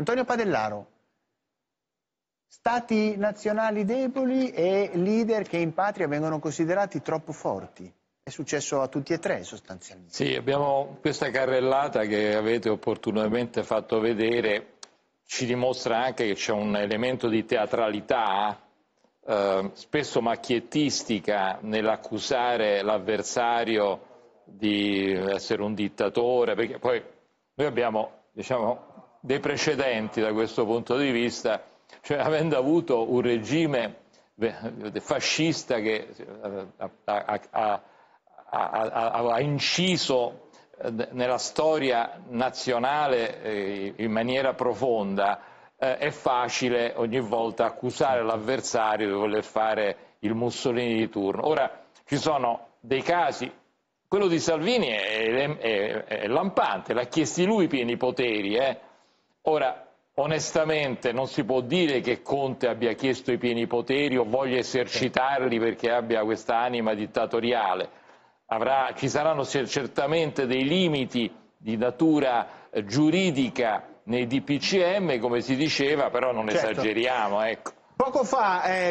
Antonio Padellaro, stati nazionali deboli e leader che in patria vengono considerati troppo forti. È successo a tutti e tre sostanzialmente. Sì, abbiamo questa carrellata che avete opportunamente fatto vedere, ci dimostra anche che c'è un elemento di teatralità eh, spesso macchiettistica nell'accusare l'avversario di essere un dittatore, perché poi noi abbiamo diciamo, dei precedenti da questo punto di vista, cioè avendo avuto un regime fascista che eh, ha, ha, ha, ha inciso eh, nella storia nazionale eh, in maniera profonda, è facile ogni volta accusare l'avversario di voler fare il Mussolini di turno. Ora ci sono dei casi, quello di Salvini è, è, è, è lampante, l'ha chiesto lui pieni poteri. Eh? Ora, onestamente non si può dire che Conte abbia chiesto i pieni poteri o voglia esercitarli perché abbia questa anima dittatoriale. Avrà, ci saranno certamente dei limiti di natura eh, giuridica nei DPCM, come si diceva, però non certo. esageriamo. Ecco. Poco fa eh,